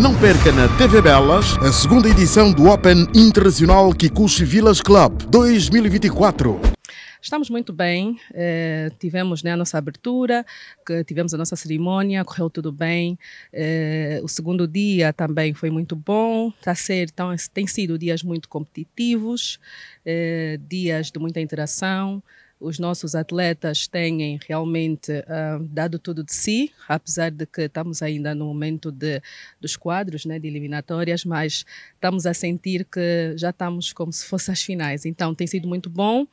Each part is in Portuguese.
Não perca na TV Belas a segunda edição do Open Internacional Kikuchi Villas Club 2024. Estamos muito bem, eh, tivemos né, a nossa abertura, tivemos a nossa cerimônia, correu tudo bem. Eh, o segundo dia também foi muito bom, tá ser, então, tem sido dias muito competitivos, eh, dias de muita interação, os nossos atletas têm realmente uh, dado tudo de si, apesar de que estamos ainda no momento de, dos quadros, né, de eliminatórias, mas estamos a sentir que já estamos como se fossem as finais. Então, tem sido muito bom.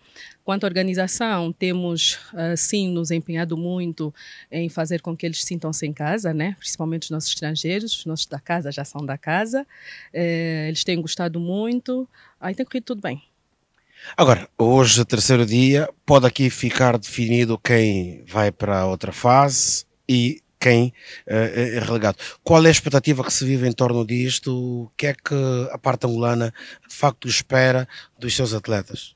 Quanto à organização, temos uh, sim nos empenhado muito em fazer com que eles sintam-se em casa, né? principalmente os nossos estrangeiros, os nossos da casa já são da casa. Uh, eles têm gostado muito, aí tem corrido tudo bem. Agora, hoje, terceiro dia, pode aqui ficar definido quem vai para a outra fase e quem uh, é relegado. Qual é a expectativa que se vive em torno disto? O que é que a parte angolana de facto espera dos seus atletas?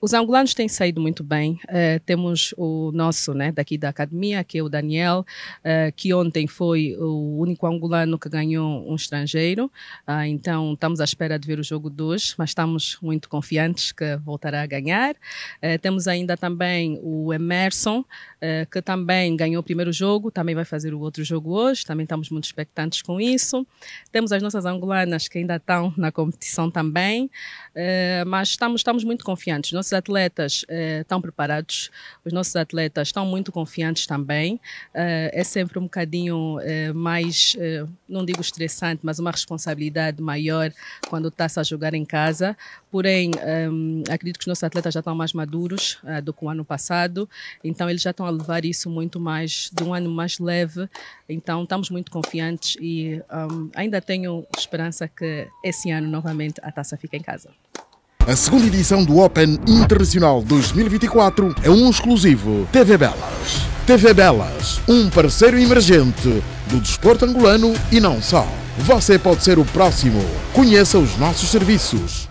Os angolanos têm saído muito bem. Uh, temos o nosso, né, daqui da academia, que é o Daniel, uh, que ontem foi o único angolano que ganhou um estrangeiro. Uh, então, estamos à espera de ver o jogo de hoje, mas estamos muito confiantes que voltará a ganhar. É, temos ainda também o Emerson, que também ganhou o primeiro jogo, também vai fazer o outro jogo hoje. Também estamos muito expectantes com isso. Temos as nossas angolanas que ainda estão na competição também, mas estamos, estamos muito confiantes confiantes. Nossos atletas eh, estão preparados, os nossos atletas estão muito confiantes também. Eh, é sempre um bocadinho eh, mais, eh, não digo estressante, mas uma responsabilidade maior quando está-se a jogar em casa. Porém, eh, acredito que os nossos atletas já estão mais maduros do que o ano passado, então eles já estão a levar isso muito mais, de um ano mais leve. Então, estamos muito confiantes e um, ainda tenho esperança que esse ano novamente a taça fique em casa. A segunda edição do Open Internacional 2024 é um exclusivo TV Belas. TV Belas, um parceiro emergente do desporto angolano e não só. Você pode ser o próximo. Conheça os nossos serviços.